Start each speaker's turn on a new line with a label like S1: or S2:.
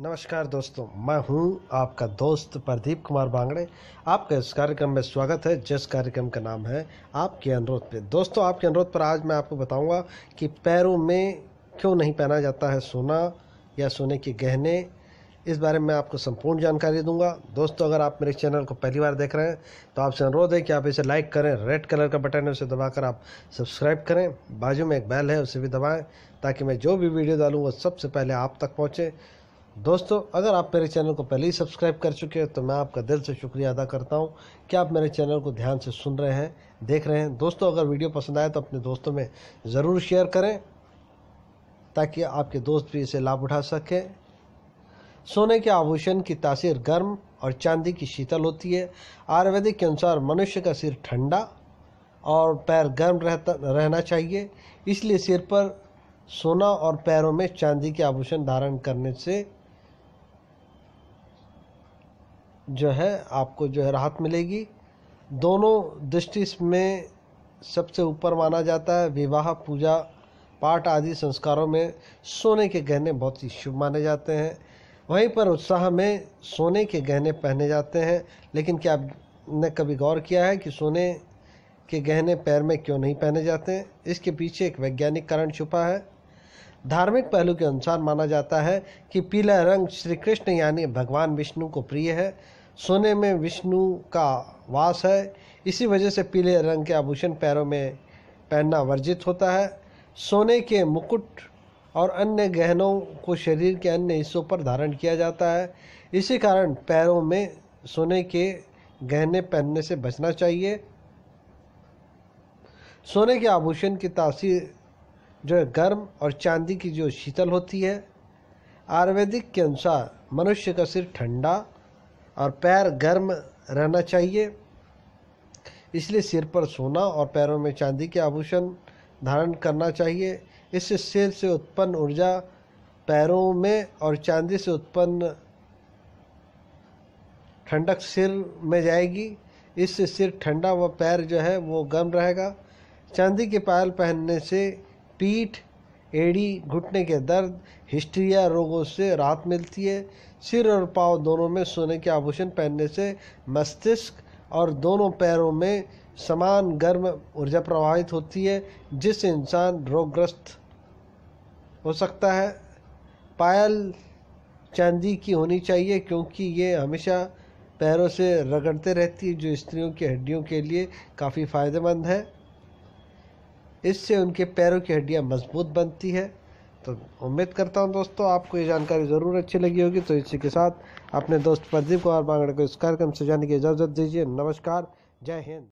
S1: नमस्कार दोस्तों मैं हूं आपका दोस्त प्रदीप कुमार बांगड़े आपका इस कार्यक्रम में स्वागत है जिस कार्यक्रम का नाम है आपके अनुरोध पे दोस्तों आपके अनुरोध पर आज मैं आपको बताऊंगा कि पैरों में क्यों नहीं पहना जाता है सोना या सोने के गहने इस बारे में आपको संपूर्ण जानकारी दूंगा दोस्तों अगर आप मेरे चैनल को पहली बार देख रहे हैं तो आपसे अनुरोध है कि आप इसे लाइक करें रेड कलर का बटन है उसे दबाकर आप सब्सक्राइब करें बाजू में एक बैल है उसे भी दबाएँ ताकि मैं जो भी वीडियो डालूँ वो सबसे पहले आप तक पहुँचें दोस्तों अगर आप मेरे चैनल को पहले ही सब्सक्राइब कर चुके हैं तो मैं आपका दिल से शुक्रिया अदा करता हूं कि आप मेरे चैनल को ध्यान से सुन रहे हैं देख रहे हैं दोस्तों अगर वीडियो पसंद आए तो अपने दोस्तों में ज़रूर शेयर करें ताकि आपके दोस्त भी इसे लाभ उठा सकें सोने के आभूषण की तासीर गर्म और चांदी की शीतल होती है आयुर्वेदिक के अनुसार मनुष्य का सिर ठंडा और पैर गर्म रहता रहना चाहिए इसलिए सिर पर सोना और पैरों में चांदी के आभूषण धारण करने से जो है आपको जो है राहत मिलेगी दोनों दृष्टि में सबसे ऊपर माना जाता है विवाह पूजा पाठ आदि संस्कारों में सोने के गहने बहुत ही शुभ माने जाते हैं वहीं पर उत्साह में सोने के गहने पहने जाते हैं लेकिन क्या आपने कभी गौर किया है कि सोने के गहने पैर में क्यों नहीं पहने जाते हैं इसके पीछे एक वैज्ञानिक कारण छुपा है धार्मिक पहलू के अनुसार माना जाता है कि पीला रंग श्री कृष्ण यानी भगवान विष्णु को प्रिय है सोने में विष्णु का वास है इसी वजह से पीले रंग के आभूषण पैरों में पहनना वर्जित होता है सोने के मुकुट और अन्य गहनों को शरीर के अन्य हिस्सों पर धारण किया जाता है इसी कारण पैरों में सोने के गहने पहनने से बचना चाहिए सोने के आभूषण की तासीर जो है गर्म और चांदी की जो शीतल होती है आयुर्वेदिक के अनुसार मनुष्य का सिर ठंडा और पैर गर्म रहना चाहिए इसलिए सिर पर सोना और पैरों में चांदी के आभूषण धारण करना चाहिए इससे सिर से उत्पन्न ऊर्जा पैरों में और चांदी से उत्पन्न ठंडक सिर में जाएगी इससे सिर ठंडा व पैर जो है वो गर्म रहेगा चांदी के पायल पहनने से पीठ एड़ी घुटने के दर्द हिस्ट्रिया रोगों से राहत मिलती है सिर और पाँव दोनों में सोने के आभूषण पहनने से मस्तिष्क और दोनों पैरों में समान गर्म ऊर्जा प्रवाहित होती है जिससे इंसान रोगग्रस्त हो सकता है पायल चांदी की होनी चाहिए क्योंकि ये हमेशा पैरों से रगड़ते रहती है जो स्त्रियों की हड्डियों के लिए काफ़ी फ़ायदेमंद है इससे उनके पैरों की हड्डियाँ मजबूत बनती है तो उम्मीद करता हूँ दोस्तों आपको ये जानकारी ज़रूर अच्छी लगी होगी तो इसी के साथ अपने दोस्त प्रदीप कुमार बांगड़ को इस कार्यक्रम से जाने की इजाज़त दीजिए नमस्कार जय हिंद